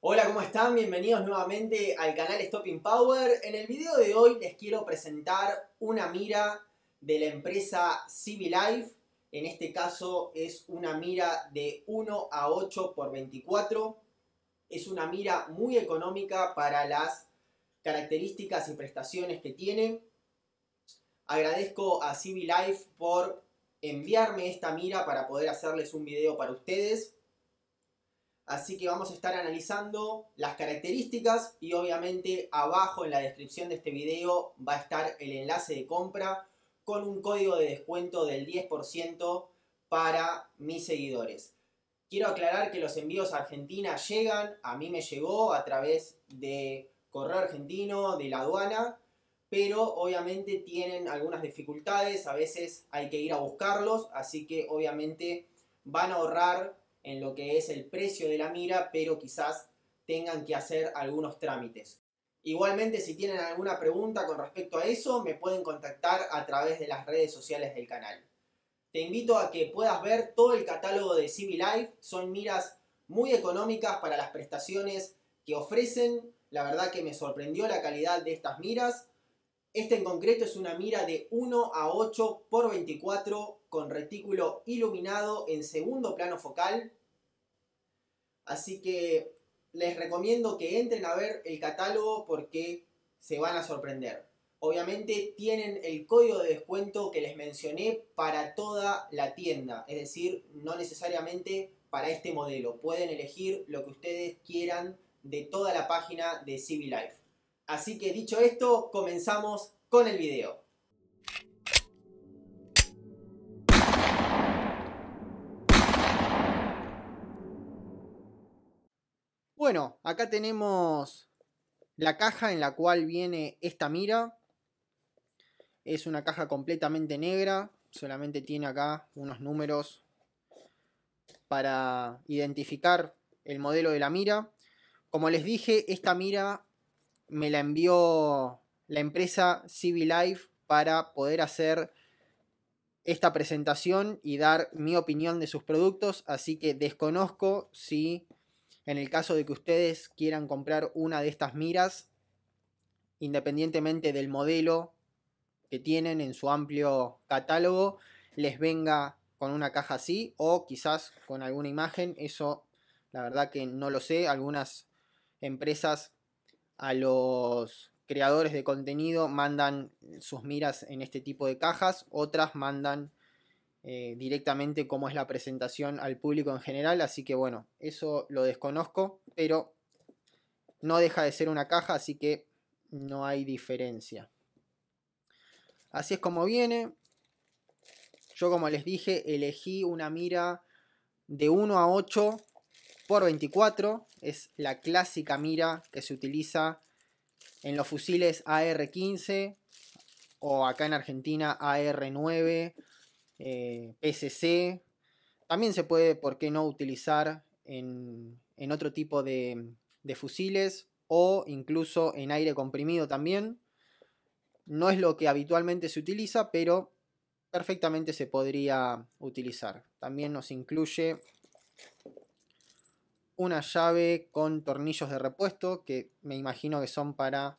Hola, ¿cómo están? Bienvenidos nuevamente al canal Stopping Power. En el video de hoy les quiero presentar una mira de la empresa CiviLife. En este caso es una mira de 1 a 8 x 24. Es una mira muy económica para las características y prestaciones que tiene. Agradezco a CiviLife por enviarme esta mira para poder hacerles un video para ustedes. Así que vamos a estar analizando las características y obviamente abajo en la descripción de este video va a estar el enlace de compra con un código de descuento del 10% para mis seguidores. Quiero aclarar que los envíos a Argentina llegan, a mí me llegó a través de correo argentino, de la aduana, pero obviamente tienen algunas dificultades, a veces hay que ir a buscarlos, así que obviamente van a ahorrar en lo que es el precio de la mira, pero quizás tengan que hacer algunos trámites. Igualmente, si tienen alguna pregunta con respecto a eso, me pueden contactar a través de las redes sociales del canal. Te invito a que puedas ver todo el catálogo de CB Life. Son miras muy económicas para las prestaciones que ofrecen. La verdad que me sorprendió la calidad de estas miras este en concreto es una mira de 1 a 8 por 24 con retículo iluminado en segundo plano focal. Así que les recomiendo que entren a ver el catálogo porque se van a sorprender. Obviamente tienen el código de descuento que les mencioné para toda la tienda, es decir, no necesariamente para este modelo. Pueden elegir lo que ustedes quieran de toda la página de Civilife. Life. Así que dicho esto, comenzamos con el video. Bueno, acá tenemos la caja en la cual viene esta mira. Es una caja completamente negra, solamente tiene acá unos números para identificar el modelo de la mira. Como les dije, esta mira me la envió la empresa Civilife Life para poder hacer esta presentación y dar mi opinión de sus productos, así que desconozco si en el caso de que ustedes quieran comprar una de estas miras, independientemente del modelo que tienen en su amplio catálogo, les venga con una caja así o quizás con alguna imagen, eso la verdad que no lo sé, algunas empresas a los creadores de contenido mandan eh, sus miras en este tipo de cajas, otras mandan eh, directamente cómo es la presentación al público en general, así que bueno, eso lo desconozco, pero no deja de ser una caja, así que no hay diferencia. Así es como viene. Yo como les dije, elegí una mira de 1 a 8 por 24 es la clásica mira que se utiliza en los fusiles AR-15 o acá en Argentina AR-9, eh, También se puede, ¿por qué no?, utilizar en, otro tipo de, de fusiles o incluso en aire comprimido también. No es lo que habitualmente se utiliza, pero perfectamente se podría utilizar. También nos incluye una llave con tornillos de repuesto que me imagino que son para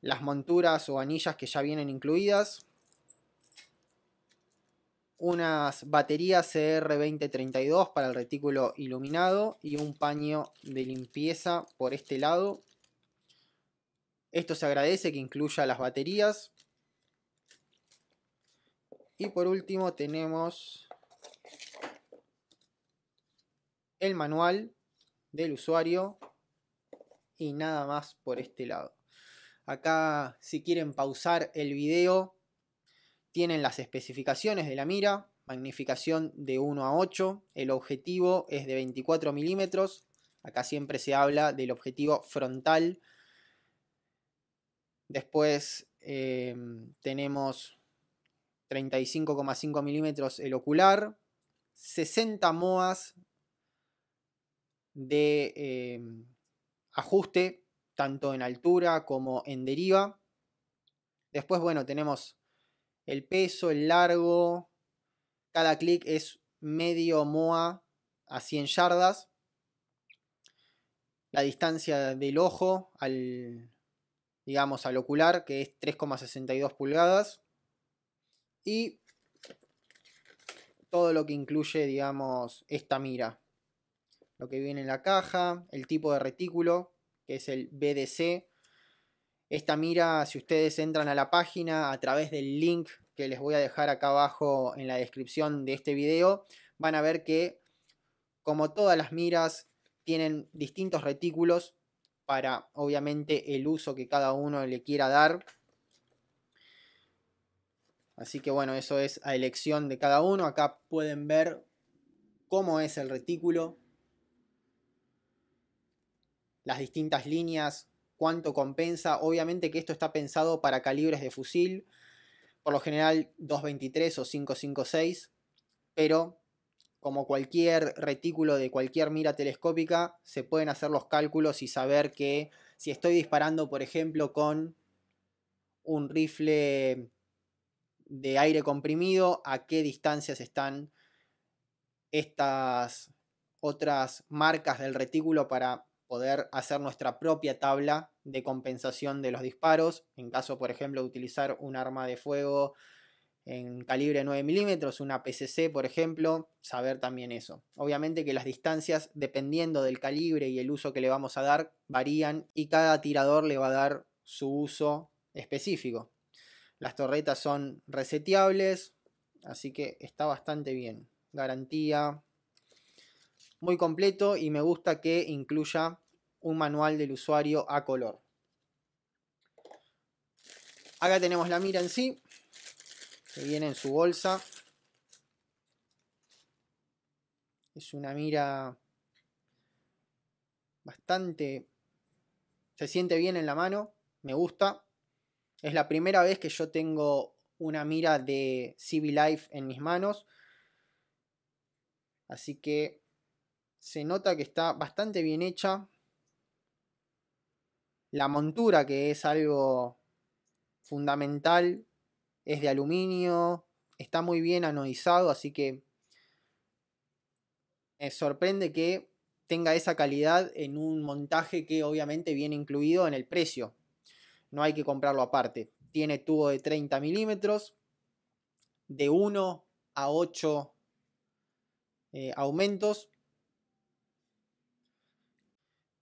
las monturas o anillas que ya vienen incluidas. Unas baterías CR2032 para el retículo iluminado y un paño de limpieza por este lado. Esto se agradece que incluya las baterías. Y por último tenemos el manual del usuario y nada más por este lado. Acá si quieren pausar el video tienen las especificaciones de la mira, magnificación de 1 a 8, el objetivo es de 24 milímetros, acá siempre se habla del objetivo frontal. Después em, tenemos 35,5 milímetros el ocular, 60 MOAs de em, ajuste, tanto en altura como en deriva. Después, bueno, tenemos el peso, el largo. Cada clic es medio MOA a 100 yardas. La distancia del ojo al, digamos, al ocular, que es 3,62 pulgadas. Y todo lo que incluye, digamos, esta mira lo que viene en la caja, el tipo de retículo, que es el BDC. Esta mira, si ustedes entran a la página a través del link que les voy a dejar acá abajo en la descripción de este video, van a ver que, como todas las miras, tienen distintos retículos para, obviamente, el uso que cada uno le quiera dar. Así que bueno, eso es a elección de cada uno. Acá pueden ver cómo es el retículo, las distintas líneas, cuánto compensa. Obviamente que esto está pensado para calibres de fusil, por lo general 223 o 556, pero como cualquier retículo de cualquier mira telescópica, se pueden hacer los cálculos y saber que si estoy disparando, por ejemplo, con un rifle de aire comprimido, a qué distancias están estas otras marcas del retículo para poder hacer nuestra propia tabla de compensación de los disparos, en caso, por ejemplo, de utilizar un arma de fuego en calibre 9 milímetros, una PCC, por ejemplo, saber también eso. Obviamente que las distancias, dependiendo del calibre y el uso que le vamos a dar, varían y cada tirador le va a dar su uso específico. Las torretas son reseteables, así que está bastante bien. Garantía, muy completo y me gusta que incluya un manual del usuario a color. Acá tenemos la mira en sí, que viene en su bolsa. Es una mira bastante... Se siente bien en la mano, me gusta. Es la primera vez que yo tengo una mira de Civilife Life en mis manos. Así que se nota que está bastante bien hecha. La montura, que es algo fundamental, es de aluminio, está muy bien anodizado, así que me sorprende que tenga esa calidad en un montaje que obviamente viene incluido en el precio. No hay que comprarlo aparte. Tiene tubo de 30 milímetros, de 1 a 8 eh, aumentos,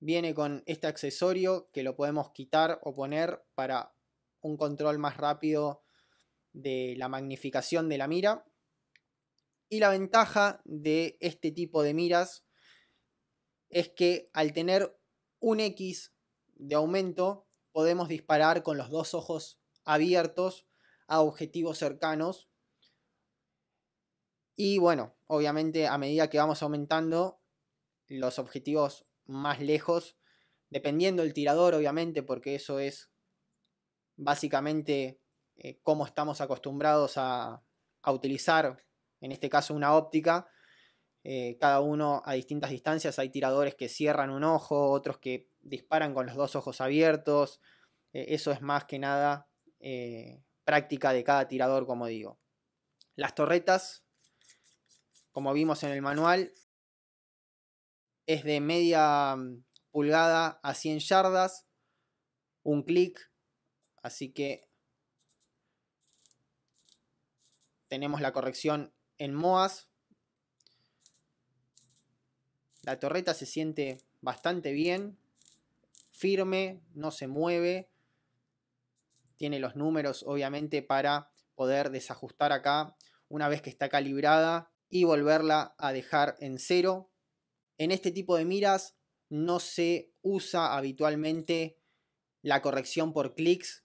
viene con este accesorio que lo podemos quitar o poner para un control más rápido de la magnificación de la mira. Y la ventaja de este tipo de miras es que al tener un X de aumento podemos disparar con los dos ojos abiertos a objetivos cercanos. Y bueno, obviamente a medida que vamos aumentando los objetivos más lejos, dependiendo del tirador, obviamente, porque eso es básicamente eh, cómo estamos acostumbrados a, utilizar, en este caso, una óptica. Eh, cada uno a distintas distancias. Hay tiradores que cierran un ojo, otros que disparan con los dos ojos abiertos. Eh, eso es más que nada práctica de cada tirador, como digo. Las torretas, como vimos en el manual, es de media mm, pulgada a 100 yardas, un clic, así que tenemos la corrección en MOAS. La torreta se siente bastante bien, firme, no se mueve. Tiene los números obviamente para poder desajustar acá una vez que está calibrada y volverla a dejar en cero en este tipo de miras no se usa habitualmente la corrección por clics.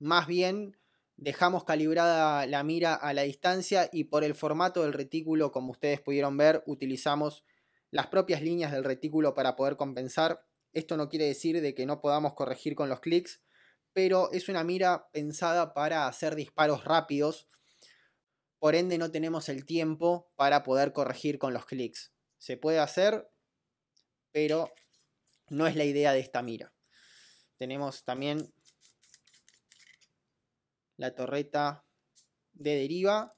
Más bien dejamos calibrada la mira a la distancia y por el formato del retículo, como ustedes pudieron ver, utilizamos las propias líneas del retículo para poder compensar. Esto no quiere decir de que no podamos corregir con los clics, pero es una mira pensada para hacer disparos rápidos por ende no tenemos el tiempo para poder corregir con los clics. Se puede hacer, pero no es la idea de esta mira. Tenemos también la torreta de deriva.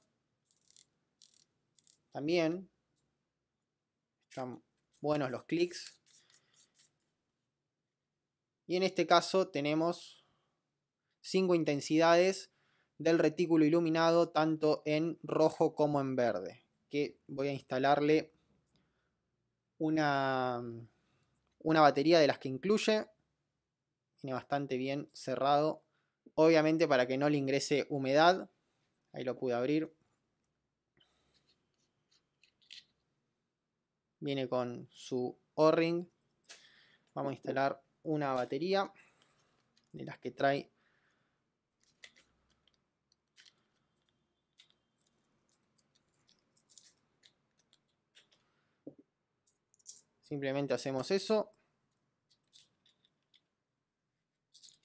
También están buenos los clics. Y en este caso tenemos cinco intensidades del retículo iluminado tanto en rojo como en verde. Que voy a instalarle una, mm, una batería de las que incluye. Tiene bastante bien cerrado. Obviamente para que no le ingrese humedad. Ahí lo pude abrir. Viene con su O-ring. Vamos a instalar una batería de las que trae Simplemente hacemos eso.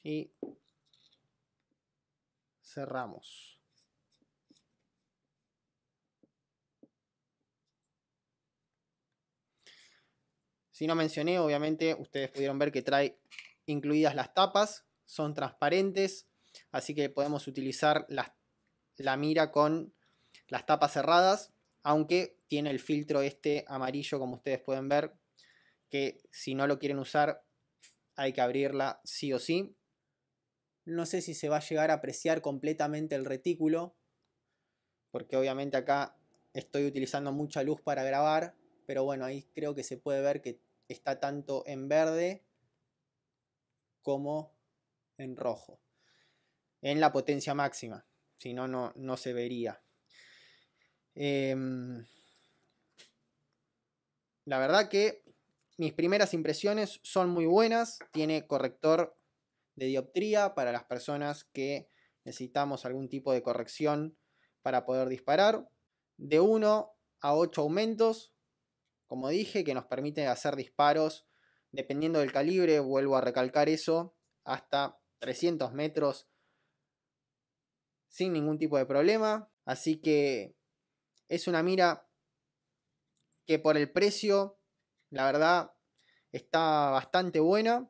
Y cerramos. Si no mencioné, obviamente ustedes pudieron ver que trae incluidas las tapas, son transparentes, así que podemos utilizar la, mira con las tapas cerradas, aunque tiene el filtro este amarillo como ustedes pueden ver, que si no lo quieren usar hay que abrirla sí o sí. No sé si se va a llegar a apreciar completamente el retículo, porque obviamente acá estoy utilizando mucha luz para grabar, pero bueno, ahí creo que se puede ver que está tanto en verde como en rojo, en la potencia máxima, si no, no se vería. Em, la verdad que mis primeras impresiones son muy buenas. Tiene corrector de dioptría para las personas que necesitamos algún tipo de corrección para poder disparar. De 1 a 8 aumentos, como dije, que nos permite hacer disparos dependiendo del calibre, vuelvo a recalcar eso, hasta 300 metros sin ningún tipo de problema. Así que es una mira que por el precio la verdad, está bastante buena.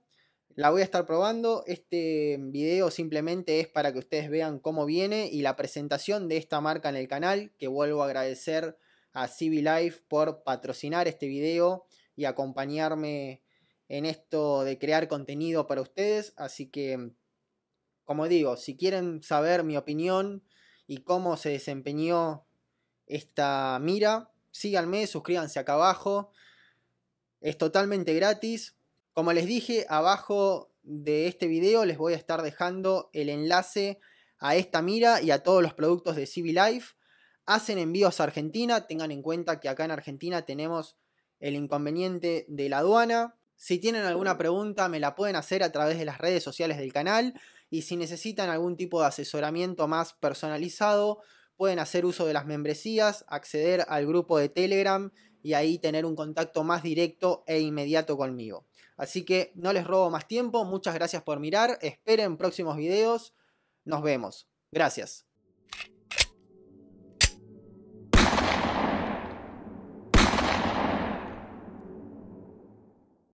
La voy a estar probando. Este video simplemente es para que ustedes vean cómo viene y la presentación de esta marca en el canal. Que vuelvo a agradecer a Civilife Life por patrocinar este video y acompañarme en esto de crear contenido para ustedes. Así que, como digo, si quieren saber mi opinión y cómo se desempeñó esta mira, síganme, suscríbanse acá abajo. Es totalmente gratis. Como les dije, abajo de este video les voy a estar dejando el enlace a esta mira y a todos los productos de Civilife Life. Hacen envíos a Argentina, tengan en cuenta que acá en Argentina tenemos el inconveniente de la aduana. Si tienen alguna pregunta me la pueden hacer a través de las redes sociales del canal y si necesitan algún tipo de asesoramiento más personalizado pueden hacer uso de las membresías, acceder al grupo de Telegram y ahí tener un contacto más directo e inmediato conmigo. Así que no les robo más tiempo, muchas gracias por mirar, esperen próximos videos, nos vemos, gracias.